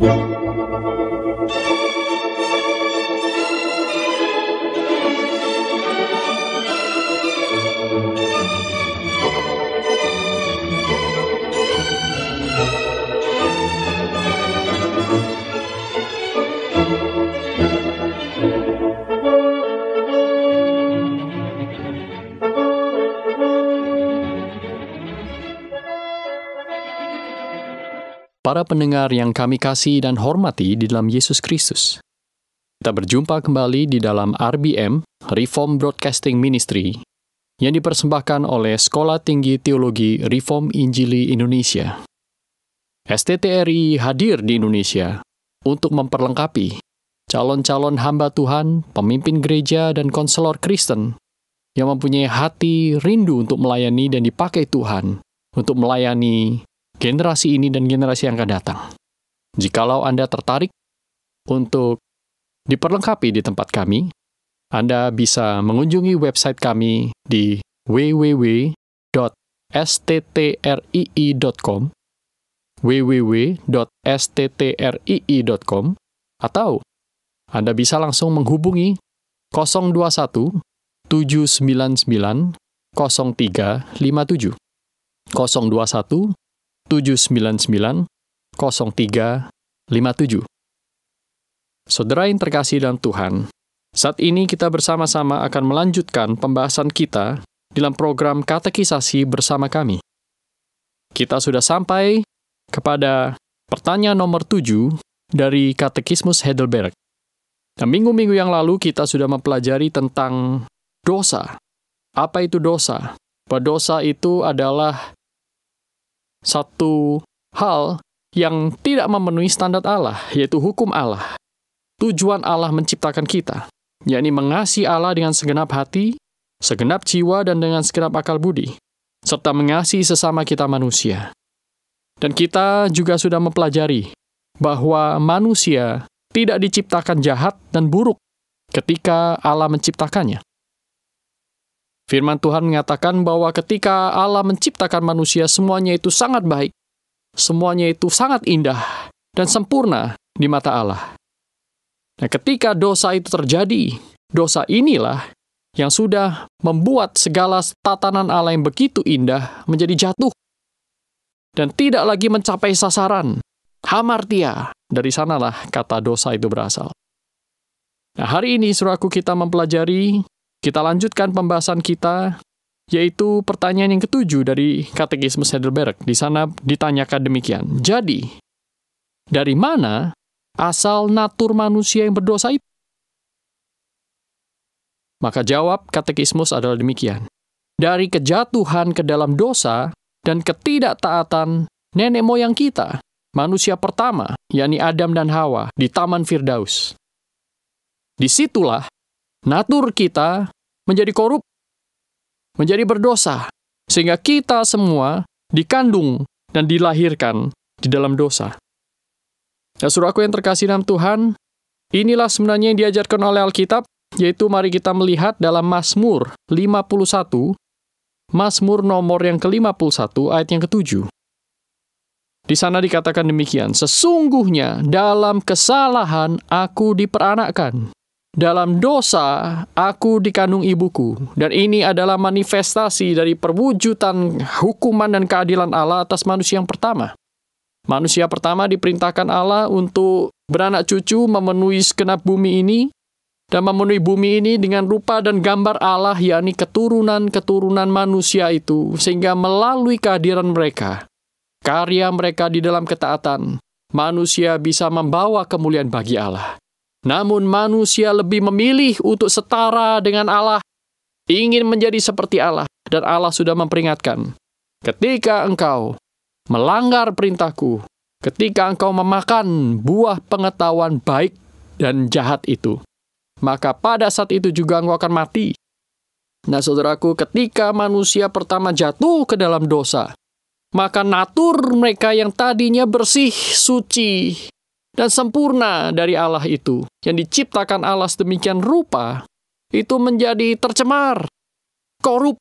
Música para pendengar yang kami kasih dan hormati di dalam Yesus Kristus. Kita berjumpa kembali di dalam RBM, Reform Broadcasting Ministry, yang dipersembahkan oleh Sekolah Tinggi Teologi Reform Injili Indonesia. STTRI hadir di Indonesia untuk memperlengkapi calon-calon hamba Tuhan, pemimpin gereja, dan konselor Kristen yang mempunyai hati rindu untuk melayani dan dipakai Tuhan untuk melayani generasi ini dan generasi yang akan datang. Jikalau Anda tertarik untuk diperlengkapi di tempat kami, Anda bisa mengunjungi website kami di www.sttrii.com www.sttrii.com atau Anda bisa langsung menghubungi 021 799 0357 021 799 0357. Saudara yang terkasih dalam Tuhan, saat ini kita bersama-sama akan melanjutkan pembahasan kita dalam program katekisasi bersama kami. Kita sudah sampai kepada pertanyaan nomor tujuh dari Katekismus Heidelberg. Nah, minggu-minggu yang lalu kita sudah mempelajari tentang dosa. Apa itu dosa? Bahwa dosa itu adalah satu hal yang tidak memenuhi standar Allah, yaitu hukum Allah. Tujuan Allah menciptakan kita, yakni mengasihi Allah dengan segenap hati, segenap jiwa, dan dengan segenap akal budi, serta mengasihi sesama kita manusia. Dan kita juga sudah mempelajari bahwa manusia tidak diciptakan jahat dan buruk ketika Allah menciptakannya. Firman Tuhan mengatakan bahwa ketika Allah menciptakan manusia, semuanya itu sangat baik, semuanya itu sangat indah dan sempurna di mata Allah. Nah, ketika dosa itu terjadi, dosa inilah yang sudah membuat segala tatanan Allah yang begitu indah menjadi jatuh dan tidak lagi mencapai sasaran. Hamartia, dari sanalah kata dosa itu berasal. Nah, hari ini, suraku kita mempelajari kita lanjutkan pembahasan kita, yaitu pertanyaan yang ketujuh dari Katekisme Heidelberg. Di sana ditanyakan demikian. Jadi, dari mana asal natur manusia yang berdosa itu? Maka jawab katekismus adalah demikian. Dari kejatuhan ke dalam dosa dan ketidaktaatan nenek moyang kita, manusia pertama, yakni Adam dan Hawa, di Taman Firdaus. Disitulah natur kita menjadi korup, menjadi berdosa, sehingga kita semua dikandung dan dilahirkan di dalam dosa. Ya aku yang terkasih dalam Tuhan, inilah sebenarnya yang diajarkan oleh Alkitab, yaitu mari kita melihat dalam Mazmur 51, Mazmur nomor yang ke-51 ayat yang ke-7. Di sana dikatakan demikian, sesungguhnya dalam kesalahan aku diperanakkan. Dalam dosa, aku dikandung ibuku, dan ini adalah manifestasi dari perwujudan hukuman dan keadilan Allah atas manusia yang pertama. Manusia pertama diperintahkan Allah untuk beranak cucu memenuhi segenap bumi ini, dan memenuhi bumi ini dengan rupa dan gambar Allah, yakni keturunan-keturunan manusia itu, sehingga melalui kehadiran mereka, karya mereka di dalam ketaatan, manusia bisa membawa kemuliaan bagi Allah. Namun manusia lebih memilih untuk setara dengan Allah, ingin menjadi seperti Allah, dan Allah sudah memperingatkan. Ketika engkau melanggar perintahku, ketika engkau memakan buah pengetahuan baik dan jahat itu, maka pada saat itu juga engkau akan mati. Nah saudaraku, ketika manusia pertama jatuh ke dalam dosa, maka natur mereka yang tadinya bersih, suci, dan sempurna dari Allah itu, yang diciptakan Allah sedemikian rupa, itu menjadi tercemar, korup.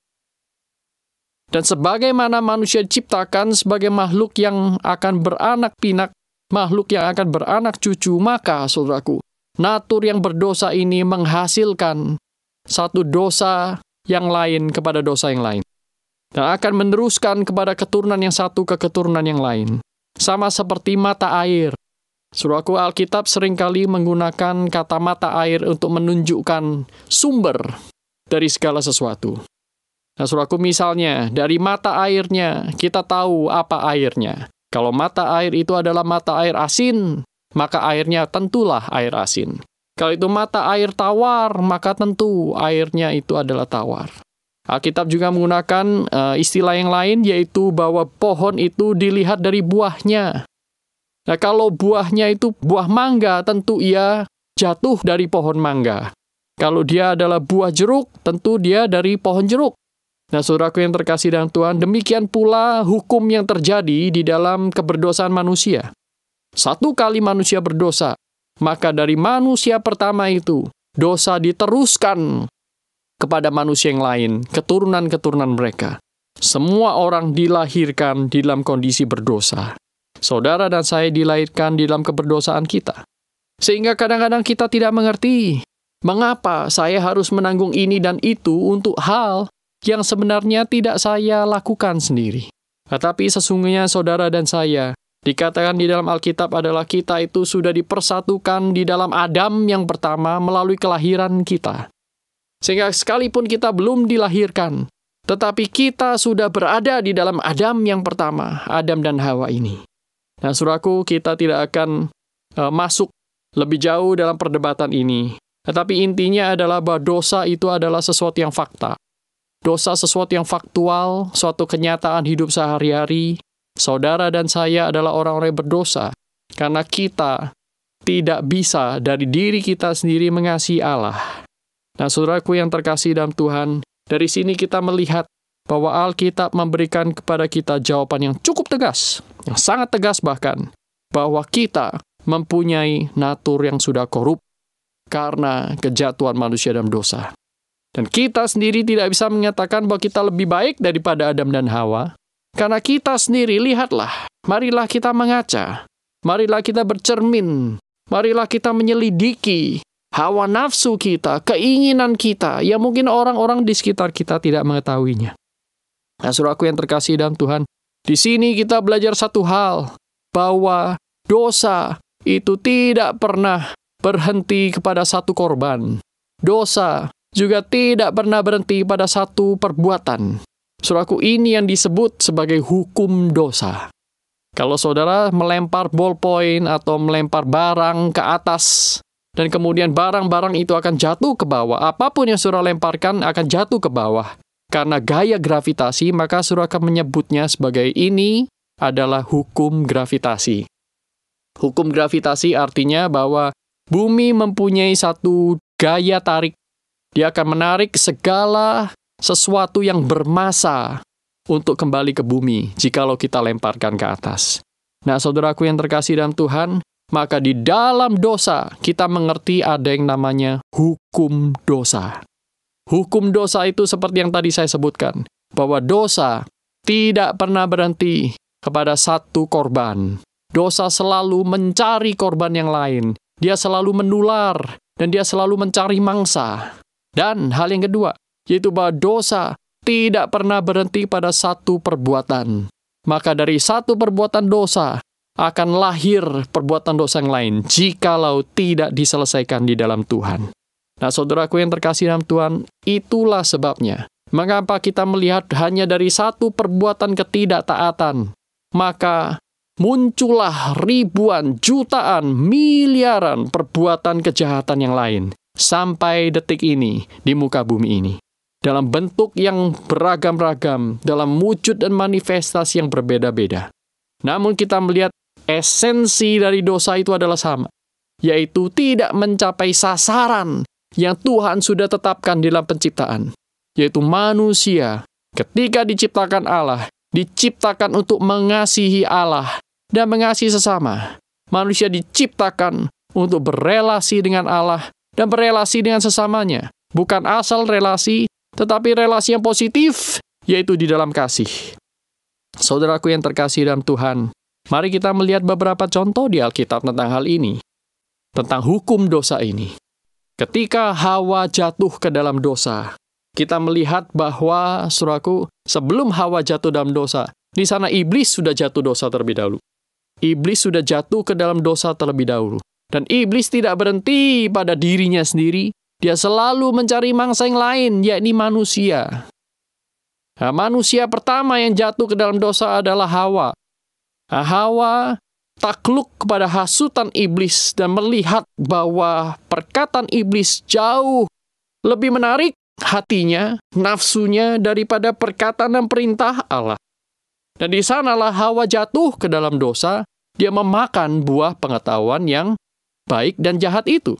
Dan sebagaimana manusia diciptakan sebagai makhluk yang akan beranak pinak, makhluk yang akan beranak cucu, maka saudaraku, natur yang berdosa ini menghasilkan satu dosa yang lain kepada dosa yang lain. Dan akan meneruskan kepada keturunan yang satu ke keturunan yang lain. Sama seperti mata air Suraku Alkitab seringkali menggunakan kata mata air untuk menunjukkan sumber dari segala sesuatu. Nah, suraku misalnya, dari mata airnya, kita tahu apa airnya. Kalau mata air itu adalah mata air asin, maka airnya tentulah air asin. Kalau itu mata air tawar, maka tentu airnya itu adalah tawar. Alkitab juga menggunakan uh, istilah yang lain, yaitu bahwa pohon itu dilihat dari buahnya. Nah, kalau buahnya itu buah mangga, tentu ia jatuh dari pohon mangga. Kalau dia adalah buah jeruk, tentu dia dari pohon jeruk. Nah, saudaraku yang terkasih dan Tuhan, demikian pula hukum yang terjadi di dalam keberdosaan manusia. Satu kali manusia berdosa, maka dari manusia pertama itu, dosa diteruskan kepada manusia yang lain, keturunan-keturunan mereka. Semua orang dilahirkan di dalam kondisi berdosa. Saudara dan saya dilahirkan di dalam keberdosaan kita. Sehingga kadang-kadang kita tidak mengerti mengapa saya harus menanggung ini dan itu untuk hal yang sebenarnya tidak saya lakukan sendiri. Tetapi sesungguhnya saudara dan saya Dikatakan di dalam Alkitab adalah kita itu sudah dipersatukan di dalam Adam yang pertama melalui kelahiran kita. Sehingga sekalipun kita belum dilahirkan, tetapi kita sudah berada di dalam Adam yang pertama, Adam dan Hawa ini. Nah, suraku kita tidak akan uh, masuk lebih jauh dalam perdebatan ini. Tetapi intinya adalah bahwa dosa itu adalah sesuatu yang fakta. Dosa sesuatu yang faktual, suatu kenyataan hidup sehari-hari. Saudara dan saya adalah orang-orang yang berdosa. Karena kita tidak bisa dari diri kita sendiri mengasihi Allah. Nah, saudaraku yang terkasih dalam Tuhan, dari sini kita melihat bahwa Alkitab memberikan kepada kita jawaban yang cukup tegas yang sangat tegas bahkan, bahwa kita mempunyai natur yang sudah korup karena kejatuhan manusia dalam dosa. Dan kita sendiri tidak bisa menyatakan bahwa kita lebih baik daripada Adam dan Hawa, karena kita sendiri lihatlah, marilah kita mengaca, marilah kita bercermin, marilah kita menyelidiki hawa nafsu kita, keinginan kita, yang mungkin orang-orang di sekitar kita tidak mengetahuinya. Nah, suruh aku yang terkasih dalam Tuhan, di sini kita belajar satu hal, bahwa dosa itu tidak pernah berhenti kepada satu korban. Dosa juga tidak pernah berhenti pada satu perbuatan. Suraku ini yang disebut sebagai hukum dosa. Kalau saudara melempar ballpoint atau melempar barang ke atas, dan kemudian barang-barang itu akan jatuh ke bawah, apapun yang saudara lemparkan akan jatuh ke bawah karena gaya gravitasi, maka Suruh akan menyebutnya sebagai ini adalah hukum gravitasi. Hukum gravitasi artinya bahwa bumi mempunyai satu gaya tarik. Dia akan menarik segala sesuatu yang bermasa untuk kembali ke bumi jikalau kita lemparkan ke atas. Nah, saudaraku yang terkasih dalam Tuhan, maka di dalam dosa kita mengerti ada yang namanya hukum dosa. Hukum dosa itu seperti yang tadi saya sebutkan, bahwa dosa tidak pernah berhenti kepada satu korban. Dosa selalu mencari korban yang lain. Dia selalu menular dan dia selalu mencari mangsa. Dan hal yang kedua, yaitu bahwa dosa tidak pernah berhenti pada satu perbuatan. Maka dari satu perbuatan dosa akan lahir perbuatan dosa yang lain jikalau tidak diselesaikan di dalam Tuhan. Nah, saudaraku yang terkasih dalam Tuhan, itulah sebabnya. Mengapa kita melihat hanya dari satu perbuatan ketidaktaatan? Maka muncullah ribuan, jutaan, miliaran perbuatan kejahatan yang lain sampai detik ini di muka bumi ini. Dalam bentuk yang beragam-ragam, dalam wujud dan manifestasi yang berbeda-beda. Namun kita melihat esensi dari dosa itu adalah sama, yaitu tidak mencapai sasaran yang Tuhan sudah tetapkan dalam penciptaan, yaitu manusia. Ketika diciptakan Allah, diciptakan untuk mengasihi Allah dan mengasihi sesama. Manusia diciptakan untuk berelasi dengan Allah dan berelasi dengan sesamanya. Bukan asal relasi, tetapi relasi yang positif, yaitu di dalam kasih. Saudaraku yang terkasih dalam Tuhan, mari kita melihat beberapa contoh di Alkitab tentang hal ini, tentang hukum dosa ini. Ketika Hawa jatuh ke dalam dosa, kita melihat bahwa suraku sebelum Hawa jatuh dalam dosa, di sana iblis sudah jatuh dosa terlebih dahulu. Iblis sudah jatuh ke dalam dosa terlebih dahulu. Dan iblis tidak berhenti pada dirinya sendiri. Dia selalu mencari mangsa yang lain, yakni manusia. Nah, manusia pertama yang jatuh ke dalam dosa adalah Hawa. Nah, Hawa takluk kepada hasutan iblis dan melihat bahwa perkataan iblis jauh lebih menarik hatinya, nafsunya daripada perkataan dan perintah Allah. Dan di sanalah Hawa jatuh ke dalam dosa, dia memakan buah pengetahuan yang baik dan jahat itu.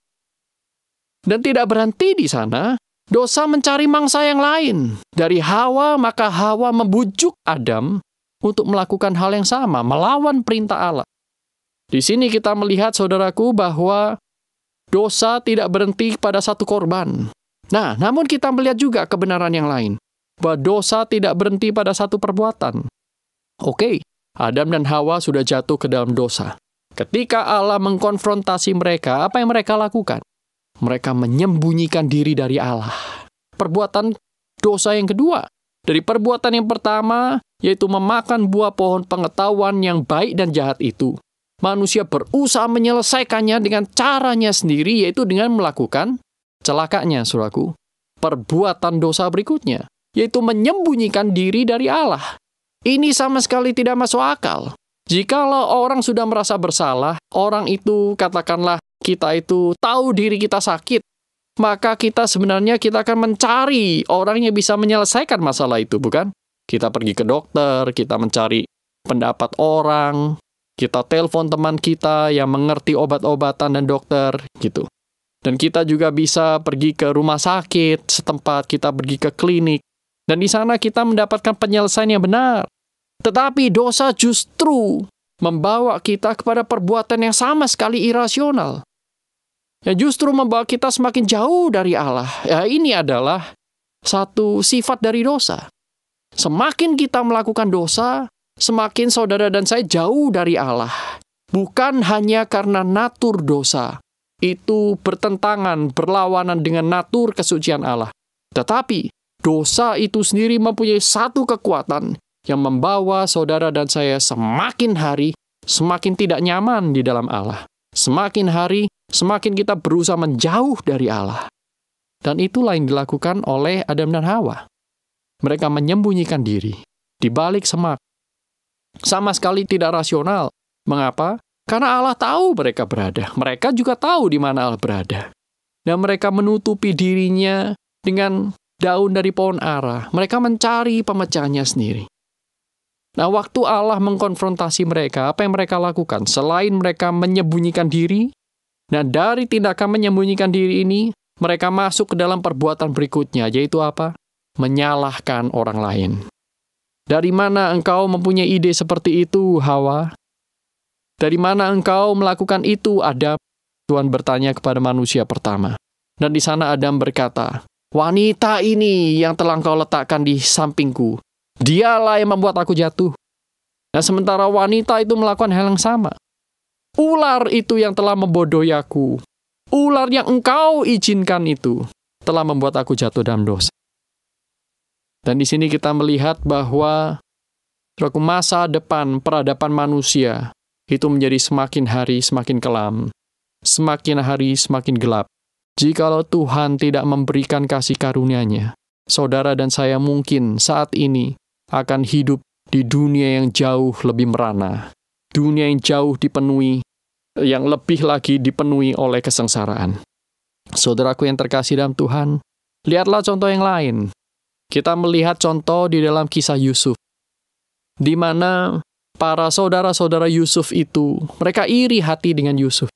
Dan tidak berhenti di sana, dosa mencari mangsa yang lain. Dari Hawa, maka Hawa membujuk Adam untuk melakukan hal yang sama, melawan perintah Allah. Di sini kita melihat, saudaraku, bahwa Dosa tidak berhenti pada satu korban. Nah, namun kita melihat juga kebenaran yang lain, bahwa dosa tidak berhenti pada satu perbuatan. Oke, Adam dan Hawa sudah jatuh ke dalam dosa. Ketika Allah mengkonfrontasi mereka, apa yang mereka lakukan? Mereka menyembunyikan diri dari Allah. Perbuatan dosa yang kedua. Dari perbuatan yang pertama, yaitu memakan buah pohon pengetahuan yang baik dan jahat itu manusia berusaha menyelesaikannya dengan caranya sendiri, yaitu dengan melakukan celakanya, suraku, perbuatan dosa berikutnya, yaitu menyembunyikan diri dari Allah. Ini sama sekali tidak masuk akal. Jikalau orang sudah merasa bersalah, orang itu katakanlah kita itu tahu diri kita sakit, maka kita sebenarnya kita akan mencari orang yang bisa menyelesaikan masalah itu, bukan? Kita pergi ke dokter, kita mencari pendapat orang, kita telepon teman kita yang mengerti obat-obatan dan dokter gitu. Dan kita juga bisa pergi ke rumah sakit setempat, kita pergi ke klinik. Dan di sana kita mendapatkan penyelesaian yang benar. Tetapi dosa justru membawa kita kepada perbuatan yang sama sekali irasional. yang justru membawa kita semakin jauh dari Allah. Ya ini adalah satu sifat dari dosa. Semakin kita melakukan dosa, semakin saudara dan saya jauh dari Allah. Bukan hanya karena natur dosa, itu bertentangan, berlawanan dengan natur kesucian Allah. Tetapi dosa itu sendiri mempunyai satu kekuatan yang membawa saudara dan saya semakin hari semakin tidak nyaman di dalam Allah. Semakin hari semakin kita berusaha menjauh dari Allah. Dan itulah yang dilakukan oleh Adam dan Hawa. Mereka menyembunyikan diri di balik semak sama sekali tidak rasional. Mengapa? Karena Allah tahu mereka berada. Mereka juga tahu di mana Allah berada. Dan mereka menutupi dirinya dengan daun dari pohon ara. Mereka mencari pemecahannya sendiri. Nah, waktu Allah mengkonfrontasi mereka, apa yang mereka lakukan? Selain mereka menyembunyikan diri, nah dari tindakan menyembunyikan diri ini, mereka masuk ke dalam perbuatan berikutnya, yaitu apa? Menyalahkan orang lain. Dari mana engkau mempunyai ide seperti itu, Hawa? Dari mana engkau melakukan itu, Adam? Tuhan bertanya kepada manusia pertama. Dan di sana Adam berkata, Wanita ini yang telah engkau letakkan di sampingku. Dialah yang membuat aku jatuh. Nah, sementara wanita itu melakukan hal yang sama. Ular itu yang telah membodohi aku. Ular yang engkau izinkan itu telah membuat aku jatuh dalam dosa. Dan di sini kita melihat bahwa suatu masa depan peradaban manusia itu menjadi semakin hari semakin kelam, semakin hari semakin gelap. Jikalau Tuhan tidak memberikan kasih karunia-Nya, saudara dan saya mungkin saat ini akan hidup di dunia yang jauh lebih merana, dunia yang jauh dipenuhi, yang lebih lagi dipenuhi oleh kesengsaraan. Saudaraku yang terkasih dalam Tuhan, lihatlah contoh yang lain. Kita melihat contoh di dalam kisah Yusuf, di mana para saudara-saudara Yusuf itu, mereka iri hati dengan Yusuf.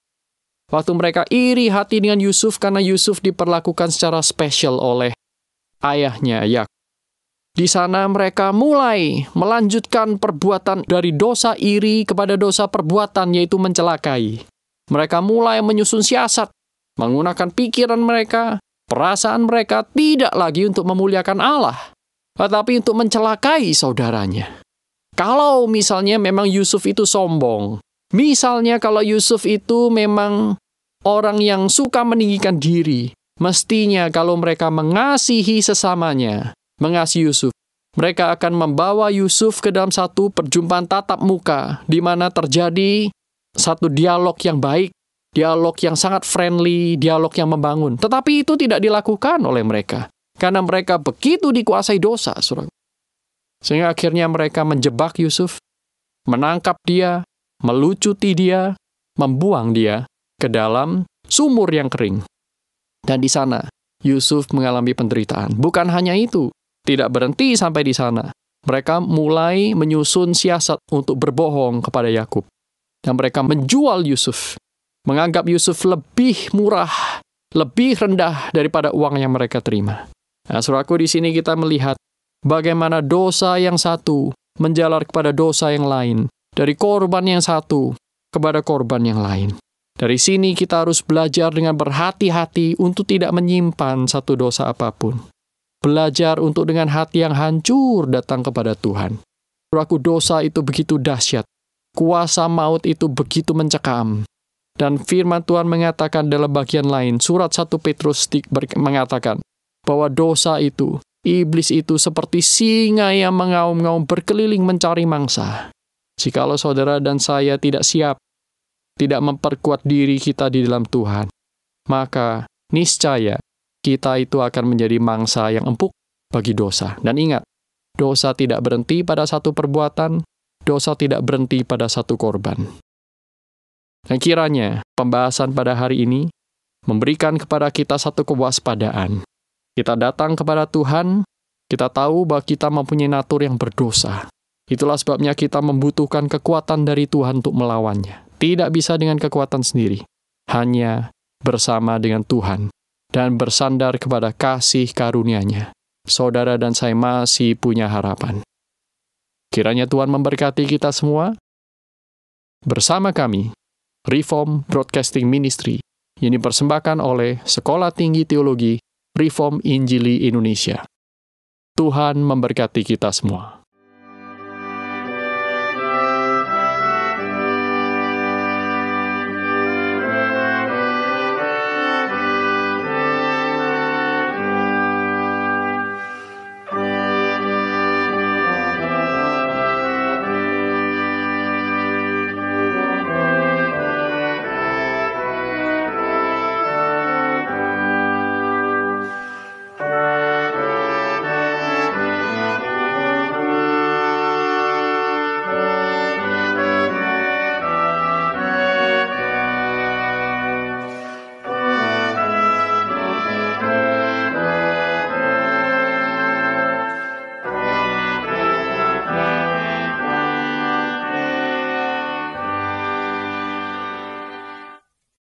Waktu mereka iri hati dengan Yusuf karena Yusuf diperlakukan secara spesial oleh ayahnya, Yakub. Di sana mereka mulai melanjutkan perbuatan dari dosa iri kepada dosa perbuatan yaitu mencelakai. Mereka mulai menyusun siasat, menggunakan pikiran mereka, Perasaan mereka tidak lagi untuk memuliakan Allah, tetapi untuk mencelakai saudaranya. Kalau misalnya memang Yusuf itu sombong, misalnya kalau Yusuf itu memang orang yang suka meninggikan diri, mestinya kalau mereka mengasihi sesamanya, mengasihi Yusuf, mereka akan membawa Yusuf ke dalam satu perjumpaan tatap muka, di mana terjadi satu dialog yang baik dialog yang sangat friendly, dialog yang membangun. Tetapi itu tidak dilakukan oleh mereka. Karena mereka begitu dikuasai dosa, surah. Sehingga akhirnya mereka menjebak Yusuf, menangkap dia, melucuti dia, membuang dia ke dalam sumur yang kering. Dan di sana, Yusuf mengalami penderitaan. Bukan hanya itu, tidak berhenti sampai di sana. Mereka mulai menyusun siasat untuk berbohong kepada Yakub. Dan mereka menjual Yusuf menganggap Yusuf lebih murah, lebih rendah daripada uang yang mereka terima. Nah, suraku di sini kita melihat bagaimana dosa yang satu menjalar kepada dosa yang lain, dari korban yang satu kepada korban yang lain. Dari sini kita harus belajar dengan berhati-hati untuk tidak menyimpan satu dosa apapun. Belajar untuk dengan hati yang hancur datang kepada Tuhan. Suraku dosa itu begitu dahsyat. Kuasa maut itu begitu mencekam dan firman Tuhan mengatakan dalam bagian lain, surat 1 Petrus mengatakan bahwa dosa itu, iblis itu seperti singa yang mengaum-ngaum berkeliling mencari mangsa. Jikalau saudara dan saya tidak siap, tidak memperkuat diri kita di dalam Tuhan, maka niscaya kita itu akan menjadi mangsa yang empuk bagi dosa. Dan ingat, dosa tidak berhenti pada satu perbuatan, dosa tidak berhenti pada satu korban. Dan kiranya pembahasan pada hari ini memberikan kepada kita satu kewaspadaan. Kita datang kepada Tuhan, kita tahu bahwa kita mempunyai natur yang berdosa. Itulah sebabnya kita membutuhkan kekuatan dari Tuhan untuk melawannya. Tidak bisa dengan kekuatan sendiri, hanya bersama dengan Tuhan dan bersandar kepada kasih karunia-Nya. Saudara dan saya masih punya harapan. Kiranya Tuhan memberkati kita semua bersama kami Reform Broadcasting Ministry yang dipersembahkan oleh Sekolah Tinggi Teologi Reform Injili Indonesia. Tuhan memberkati kita semua.